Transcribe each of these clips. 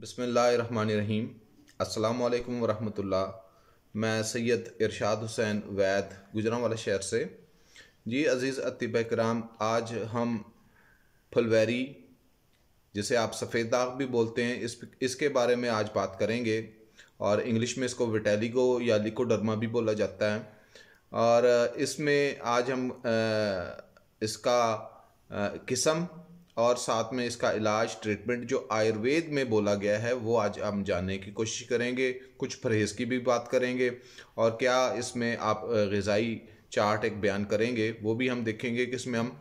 बसमीम अल्लाम वरहमतुल्ला मैं सैयद इरशाद हुसैन वैद गुजरा वाले शहर से जी अज़ीज़ अतिब कराम आज हम फुलवेरी जिसे आप सफ़ेद दाग भी बोलते हैं इस इसके बारे में आज बात करेंगे और इंग्लिश में इसको विटेलिगो या लिकोडर्मा भी बोला जाता है और इसमें आज हम इसका किस्म और साथ में इसका इलाज ट्रीटमेंट जो आयुर्वेद में बोला गया है वो आज हम जानने की कोशिश करेंगे कुछ परहेज़ की भी बात करेंगे और क्या इसमें आप गज़ाई चार्ट एक बयान करेंगे वो भी हम देखेंगे कि इसमें हम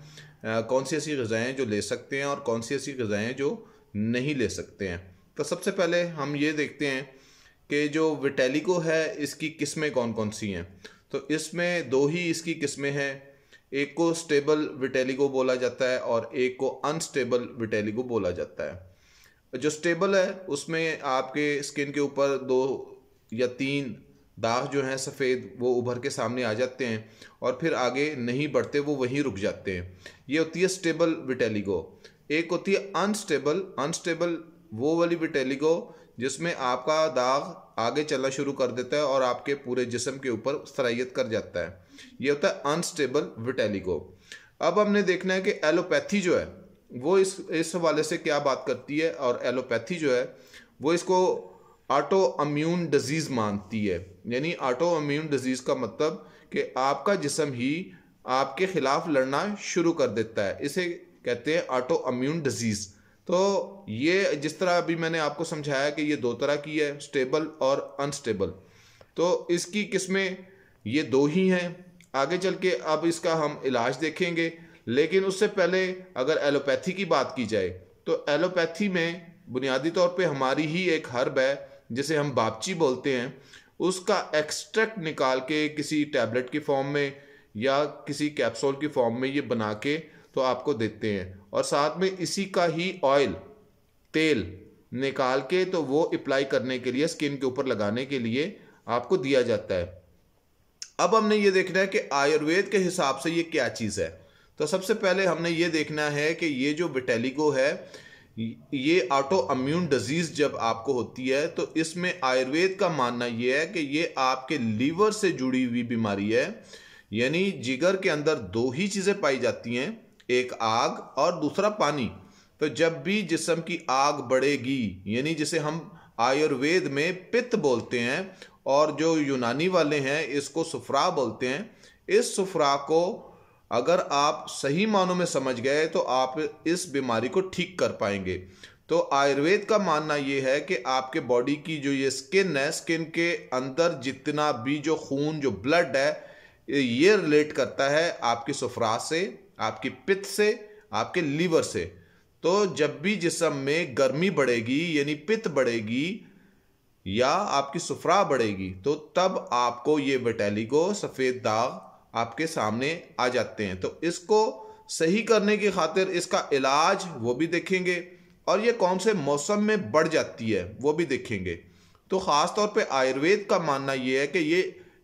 कौन सी ऐसी गज़ाएँ जो ले सकते हैं और कौन सी ऐसी गज़ाएँ जो नहीं ले सकते हैं तो सबसे पहले हम ये देखते हैं कि जो विटेलिको है इसकी किस्में कौन कौन सी हैं तो इसमें दो ही इसकी किस्में हैं एक को स्टेबल विटेलिगो बोला जाता है और एक को अनस्टेबल विटेलिगो बोला जाता है जो स्टेबल है उसमें आपके स्किन के ऊपर दो या तीन दाग जो हैं सफ़ेद वो उभर के सामने आ जाते हैं और फिर आगे नहीं बढ़ते वो वहीं रुक जाते हैं ये होती है स्टेबल विटेलिगो एक होती है अनस्टेबल अनस्टेबल वो वाली विटेलिगो जिसमें आपका दाग आगे चलना शुरू कर देता है और आपके पूरे जिसम के ऊपर सराहियत कर जाता है ये होता है अनस्टेबल विटेलिगो अब हमने देखना है कि एलोपैथी जो है वो इस इस हवाले से क्या बात करती है और एलोपैथी जो है वो इसको ऑटो अम्यून डिजीज़ मानती है यानी ऑटो अम्यून डिजीज़ का मतलब कि आपका जिसम ही आपके ख़िलाफ़ लड़ना शुरू कर देता है इसे कहते हैं ऑटो अम्यून डिजीज़ तो ये जिस तरह अभी मैंने आपको समझाया कि ये दो तरह की है स्टेबल और अनस्टेबल तो इसकी किस्में ये दो ही हैं आगे चल के अब इसका हम इलाज देखेंगे लेकिन उससे पहले अगर एलोपैथी की बात की जाए तो एलोपैथी में बुनियादी तौर पे हमारी ही एक हर्ब है जिसे हम बापची बोलते हैं उसका एक्सट्रैक्ट निकाल के किसी टैबलेट की फॉर्म में या किसी कैप्सूल की फॉर्म में ये बना के तो आपको देते हैं और साथ में इसी का ही ऑयल तेल निकाल के तो वो अप्लाई करने के लिए स्किन के ऊपर लगाने के लिए आपको दिया जाता है अब हमने ये देखना है कि आयुर्वेद के हिसाब से ये क्या चीज़ है तो सबसे पहले हमने ये देखना है कि ये जो बिटेलिगो है ये ऑटो अम्यून डिजीज़ जब आपको होती है तो इसमें आयुर्वेद का मानना ये है कि ये आपके लीवर से जुड़ी हुई बीमारी है यानी जिगर के अंदर दो ही चीज़ें पाई जाती हैं एक आग और दूसरा पानी तो जब भी जिसम की आग बढ़ेगी यानी जिसे हम आयुर्वेद में पित्त बोलते हैं और जो यूनानी वाले हैं इसको सुफरा बोलते हैं इस सुफरा को अगर आप सही मानों में समझ गए तो आप इस बीमारी को ठीक कर पाएंगे तो आयुर्वेद का मानना ये है कि आपके बॉडी की जो ये स्किन है स्किन के अंदर जितना भी जो खून जो ब्लड है ये रिलेट करता है आपके सुफरा से आपकी पित्त से आपके लीवर से तो जब भी जिसम में गर्मी बढ़ेगी यानी पित्त बढ़ेगी या आपकी सुफरा बढ़ेगी तो तब आपको ये वेटेलिगो सफ़ेद दाग आपके सामने आ जाते हैं तो इसको सही करने की खातिर इसका इलाज वो भी देखेंगे और ये कौन से मौसम में बढ़ जाती है वो भी देखेंगे तो ख़ास तौर पे आयुर्वेद का मानना ये है कि ये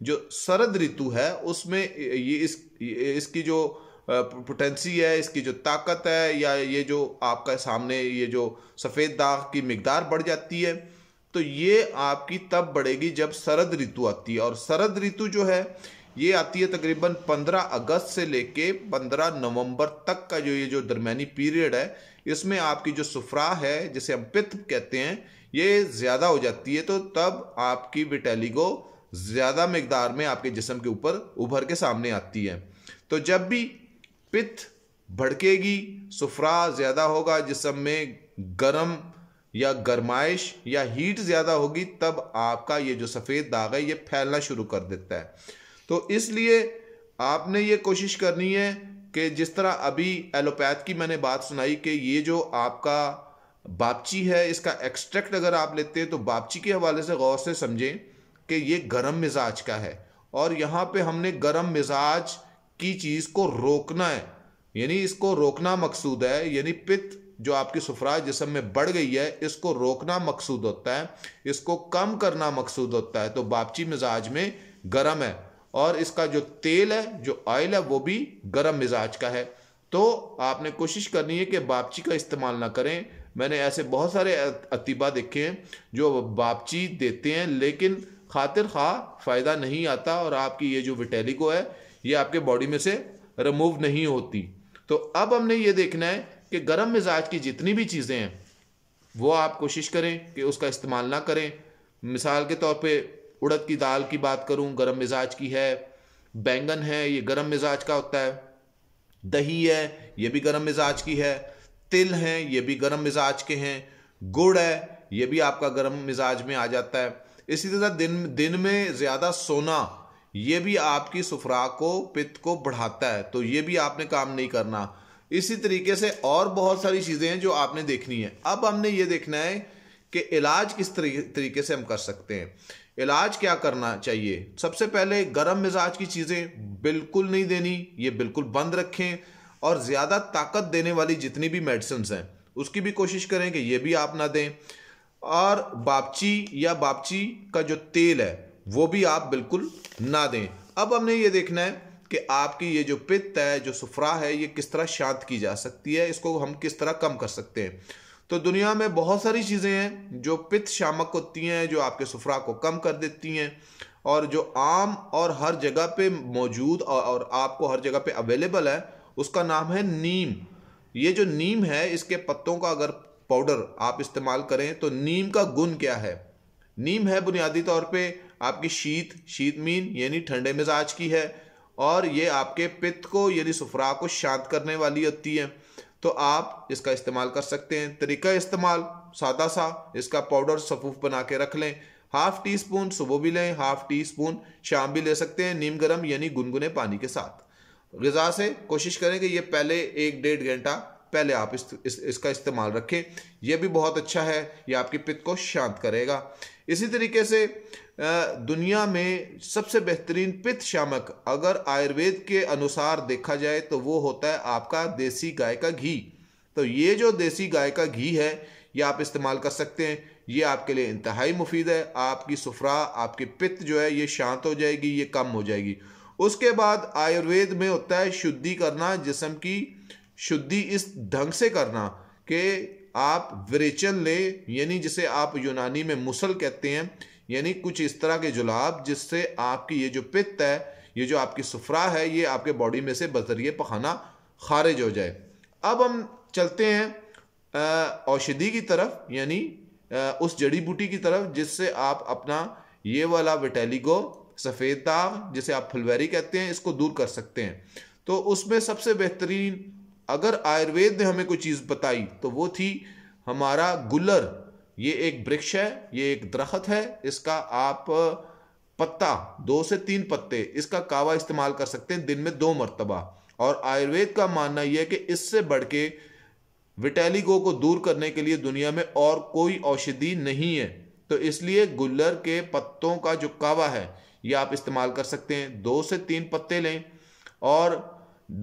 जो शरद ऋतु है उसमें ये इस ये इसकी जो पोटेंसी है इसकी जो ताकत है या ये जो आपका सामने ये जो सफ़ेद दाग की मकदार बढ़ जाती है तो ये आपकी तब बढ़ेगी जब शरद ऋतु आती है और शरद ऋतु जो है ये आती है तकरीबन 15 अगस्त से लेके 15 नवंबर तक का जो ये जो दरमिया पीरियड है इसमें आपकी जो सुफरा है जिसे हम पित्त कहते हैं ये ज़्यादा हो जाती है तो तब आपकी विटेलिगो ज़्यादा मकदार में आपके जिसम के ऊपर उभर के सामने आती है तो जब भी पित्त भड़केगी सुफरा ज़्यादा होगा जिसम में गर्म या गर्माइश या हीट ज़्यादा होगी तब आपका ये जो सफ़ेद दाग है ये फैलना शुरू कर देता है तो इसलिए आपने ये कोशिश करनी है कि जिस तरह अभी एलोपैथ की मैंने बात सुनाई कि ये जो आपका बापची है इसका एक्सट्रैक्ट अगर आप लेते हैं तो बापची के हवाले से गौर से समझें कि ये गर्म मिजाज का है और यहाँ पे हमने गर्म मिजाज की चीज़ को रोकना है यानी इसको रोकना मकसूद है यानी पित्त जो आपकी सुफरा जिसम में बढ़ गई है इसको रोकना मकसूद होता है इसको कम करना मकसूद होता है तो बापची मिजाज में गर्म है और इसका जो तेल है जो ऑयल है वो भी गर्म मिजाज का है तो आपने कोशिश करनी है कि बापची का इस्तेमाल ना करें मैंने ऐसे बहुत सारे अतीबा देखे हैं जो बापची देते हैं लेकिन खातिर खा फ़ायदा नहीं आता और आपकी ये जो विटेलिको है ये आपके बॉडी में से रिमूव नहीं होती तो अब हमने ये देखना है कि गर्म मिजाज की जितनी भी चीज़ें हैं वो आप कोशिश करें कि उसका इस्तेमाल ना करें मिसाल के तौर पे उड़द की दाल की बात करूं गर्म मिजाज की है बैंगन है ये गर्म मिजाज का होता है दही है ये भी गर्म मिजाज की है तिल हैं ये भी गर्म मिजाज के हैं गुड़ है ये भी आपका गर्म मिजाज में आ जाता है इसी तरह दिन दिन में ज़्यादा सोना ये भी आपकी सुफरा को पित्त को बढ़ाता है तो ये भी आपने काम नहीं करना इसी तरीके से और बहुत सारी चीज़ें हैं जो आपने देखनी है अब हमने ये देखना है कि इलाज किस तरीके से हम कर सकते हैं इलाज क्या करना चाहिए सबसे पहले गर्म मिजाज की चीज़ें बिल्कुल नहीं देनी ये बिल्कुल बंद रखें और ज़्यादा ताकत देने वाली जितनी भी मेडिसिन हैं उसकी भी कोशिश करें कि ये भी आप ना दें और बापची या बापची का जो तेल है वो भी आप बिल्कुल ना दें अब हमने ये देखना है कि आपकी ये जो पित्त है जो सुफरा है ये किस तरह शांत की जा सकती है इसको हम किस तरह कम कर सकते हैं तो दुनिया में बहुत सारी चीज़ें हैं जो पित्त शामक होती हैं जो आपके सुफरा को कम कर देती हैं और जो आम और हर जगह पे मौजूद और आपको हर जगह पे अवेलेबल है उसका नाम है नीम ये जो नीम है इसके पत्तों का अगर पाउडर आप इस्तेमाल करें तो नीम का गुण क्या है नीम है बुनियादी तौर पर आपकी शीत शीत मीन यानी ठंडे मिजाज की है और ये आपके पित्त को यानी सुफरा को शांत करने वाली होती है तो आप इसका इस्तेमाल कर सकते हैं तरीका इस्तेमाल सादा सा इसका पाउडर सफूफ बना के रख लें हाफ टी स्पून सुबह भी लें हाफ टी स्पून शाम भी ले सकते हैं नीम गर्म यानी गुनगुने पानी के साथ गज़ा से कोशिश करें कि ये पहले एक डेढ़ घंटा पहले आप इस, इस इसका इस्तेमाल रखें यह भी बहुत अच्छा है यह आपके पित्त को शांत करेगा इसी तरीके से दुनिया में सबसे बेहतरीन पित्त शामक अगर आयुर्वेद के अनुसार देखा जाए तो वो होता है आपका देसी गाय का घी तो ये जो देसी गाय का घी है ये आप इस्तेमाल कर सकते हैं ये आपके लिए इंतहाई मुफीद है आपकी सुफरा आपकी पित्त जो है ये शांत हो जाएगी ये कम हो जाएगी उसके बाद आयुर्वेद में होता है शुद्धि करना जिसम की शुद्धि इस ढंग से करना कि आप विरेचन ले यानी जिसे आप यूनानी में मुसल कहते हैं यानी कुछ इस तरह के जुलाब जिससे आपकी ये जो पित्त है ये जो आपकी सुफरा है ये आपके बॉडी में से बजरिए पखाना खारिज हो जाए अब हम चलते हैं औषधि की तरफ यानी उस जड़ी बूटी की तरफ जिससे आप अपना ये वाला विटेलिगो सफ़ेद दाग जिसे आप फुलवेरी कहते हैं इसको दूर कर सकते हैं तो उसमें सबसे बेहतरीन अगर आयुर्वेद ने हमें कोई चीज़ बताई तो वो थी हमारा गुल्लर ये एक वृक्ष है ये एक दरख्त है इसका आप पत्ता दो से तीन पत्ते इसका कावा इस्तेमाल कर सकते हैं दिन में दो मरतबा और आयुर्वेद का मानना यह है कि इससे बढ़ के विटैलिगो को दूर करने के लिए दुनिया में और कोई औषधि नहीं है तो इसलिए गुल्लर के पत्तों का जो कावा है ये आप इस्तेमाल कर सकते हैं दो से तीन पत्ते लें और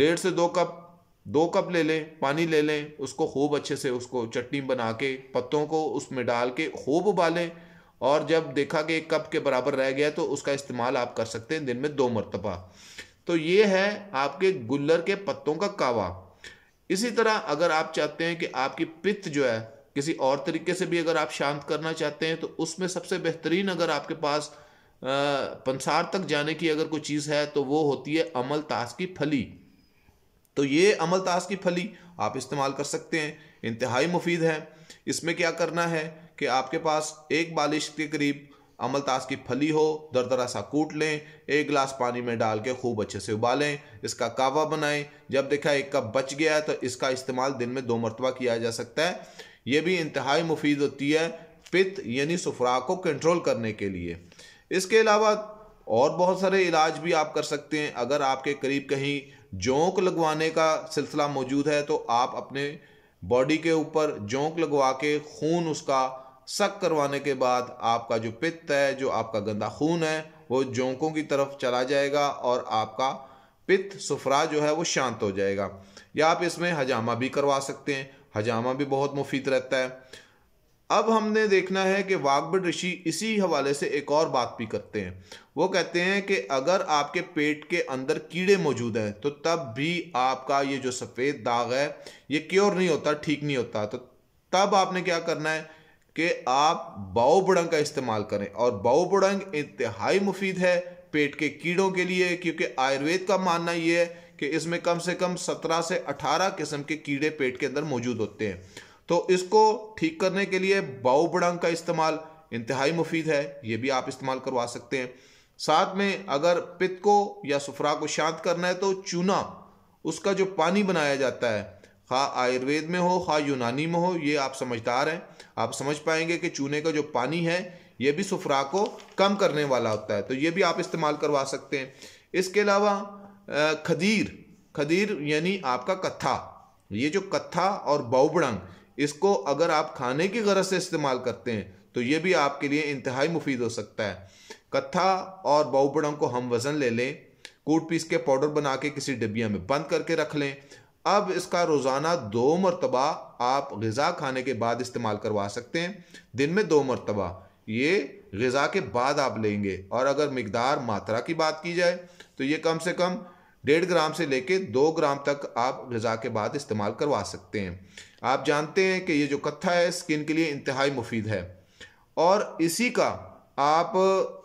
डेढ़ से दो कप दो कप ले लें पानी ले लें उसको खूब अच्छे से उसको चटनी बना के पत्तों को उसमें डाल के खूब उबालें और जब देखा कि एक कप के बराबर रह गया तो उसका इस्तेमाल आप कर सकते हैं दिन में दो मरतबा तो ये है आपके गुल्लर के पत्तों का कावा इसी तरह अगर आप चाहते हैं कि आपकी पित्त जो है किसी और तरीके से भी अगर आप शांत करना चाहते हैं तो उसमें सबसे बेहतरीन अगर आपके पास पंसार तक जाने की अगर कोई चीज़ है तो वो होती है अमल ताश की फली तो ये अमल ताश की फली आप इस्तेमाल कर सकते हैं इंतहाई मुफीद है इसमें क्या करना है कि आपके पास एक बालिश के करीब अमल ताश की फली हो दरदरा सा कूट लें एक गिलास पानी में डाल के खूब अच्छे से उबालें इसका कावा बनाएं जब देखा एक कप बच गया है तो इसका इस्तेमाल दिन में दो मरतबा किया जा सकता है ये भी इंतहाई मुफीद होती है पित्त यानी सुफरा को कंट्रोल करने के लिए इसके अलावा और बहुत सारे इलाज भी आप कर सकते हैं अगर आपके करीब कहीं जोंक लगवाने का सिलसिला मौजूद है तो आप अपने बॉडी के ऊपर जोंक लगवा के खून उसका सक करवाने के बाद आपका जो पित्त है जो आपका गंदा खून है वो जोंकों की तरफ चला जाएगा और आपका पित्त सुफरा जो है वो शांत हो जाएगा या आप इसमें हजामा भी करवा सकते हैं हजामा भी बहुत मुफीद रहता है अब हमने देखना है कि वाग्बड ऋषि इसी हवाले से एक और बात भी करते हैं वो कहते हैं कि अगर आपके पेट के अंदर कीड़े मौजूद हैं तो तब भी आपका ये जो सफ़ेद दाग है ये क्योर नहीं होता ठीक नहीं होता तो तब आपने क्या करना है कि आप बाओबड़ंग का इस्तेमाल करें और बाओबड़ंग इंतहाई मुफीद है पेट के कीड़ों के लिए क्योंकि आयुर्वेद का मानना ये है कि इसमें कम से कम सत्रह से अठारह किस्म के कीड़े पेट के अंदर मौजूद होते हैं तो इसको ठीक करने के लिए बाउबड़ंग का इस्तेमाल इंतहाई मुफीद है ये भी आप इस्तेमाल करवा सकते हैं साथ में अगर पित्त को या सुफरा को शांत करना है तो चूना उसका जो पानी बनाया जाता है खा आयुर्वेद में हो खा यूनानी में हो ये आप समझदार हैं आप समझ पाएंगे कि चूने का जो पानी है ये भी सुफरा को कम करने वाला होता है तो ये भी आप इस्तेमाल करवा सकते हैं इसके अलावा खदीर खदीर यानी आपका कत्था ये जो कत्था और बाऊबड़ंग इसको अगर आप खाने की गरज से इस्तेमाल करते हैं तो ये भी आपके लिए इंतहाई मुफीद हो सकता है कत्था और बहुबड़म को हम वज़न ले लें कूट पीस के पाउडर बना के किसी डिब्बिया में बंद करके रख लें अब इसका रोज़ाना दो मरतबा आप गज़ा खाने के बाद इस्तेमाल करवा सकते हैं दिन में दो मरतबा ये गज़ा के बाद आप लेंगे और अगर मकदार मात्रा की बात की जाए तो ये कम से कम डेढ़ ग्राम से लेके दो ग्राम तक आप गज़ा के बाद इस्तेमाल करवा सकते हैं आप जानते हैं कि ये जो कत्था है स्किन के लिए इंतहाई मुफीद है और इसी का आप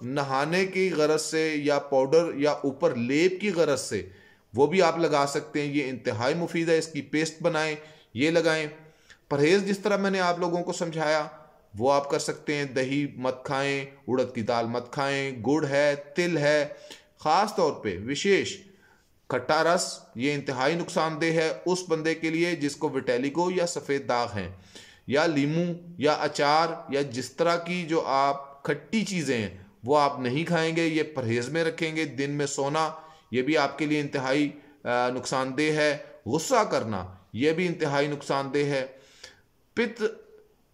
नहाने की गरज से या पाउडर या ऊपर लेप की गरज से वो भी आप लगा सकते हैं ये इंतहाई मुफीद है इसकी पेस्ट बनाएं ये लगाएं परहेज़ जिस तरह मैंने आप लोगों को समझाया वो आप कर सकते हैं दही मत खाएं उड़द की दाल मत खाएं गुड़ है तिल है ख़ास तौर पे विशेष खट्टा रस ये इंतहाई नुकसानदेह है उस बंदे के लिए जिसको विटेलिगो या सफ़ेद दाग हैं या लीमू या अचार या जिस तरह की जो आप खट्टी चीज़ें हैं वो आप नहीं खाएंगे ये परहेज़ में रखेंगे दिन में सोना ये भी आपके लिए इंतहाई नुकसानदेह है गुस्सा करना यह भी इंतहाई नुकसानदेह है पित्त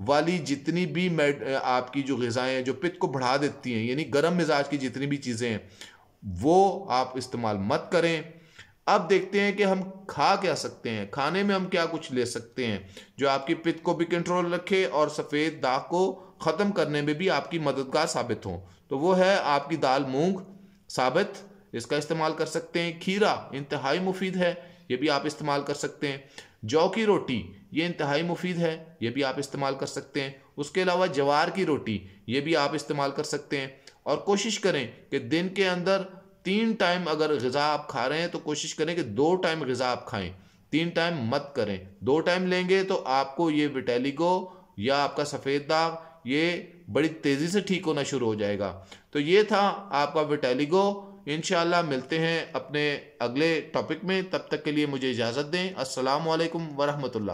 वाली जितनी भी मेड आपकी जो गज़ाएँ हैं जो पित्त को बढ़ा देती हैं यानी गर्म मिजाज की जितनी भी चीज़ें हैं वो आप इस्तेमाल मत करें अब देखते हैं कि हम खा क्या सकते हैं खाने में हम क्या कुछ ले सकते हैं जो आपकी पित्त को भी कंट्रोल रखे और सफ़ेद दाग को ख़त्म करने में भी आपकी मददगार साबित हो तो वो है आपकी दाल मूंग साबित इसका इस्तेमाल कर सकते हैं खीरा इंतहाई मुफीद है ये भी आप इस्तेमाल कर सकते हैं जौ की रोटी ये इंतहाई मुफीद है ये भी आप इस्तेमाल कर सकते हैं उसके अलावा जवार की रोटी ये भी आप इस्तेमाल कर सकते हैं और कोशिश करें कि दिन के अंदर तीन टाइम अगर गज़ा आप खा रहे हैं तो कोशिश करें कि दो टाइम गज़ा आप खाएं तीन टाइम मत करें दो टाइम लेंगे तो आपको ये विटेलिगो या आपका सफ़ेद दाग ये बड़ी तेज़ी से ठीक होना शुरू हो जाएगा तो ये था आपका विटेलिगो इन मिलते हैं अपने अगले टॉपिक में तब तक के लिए मुझे इजाज़त दें असलकम वरहमल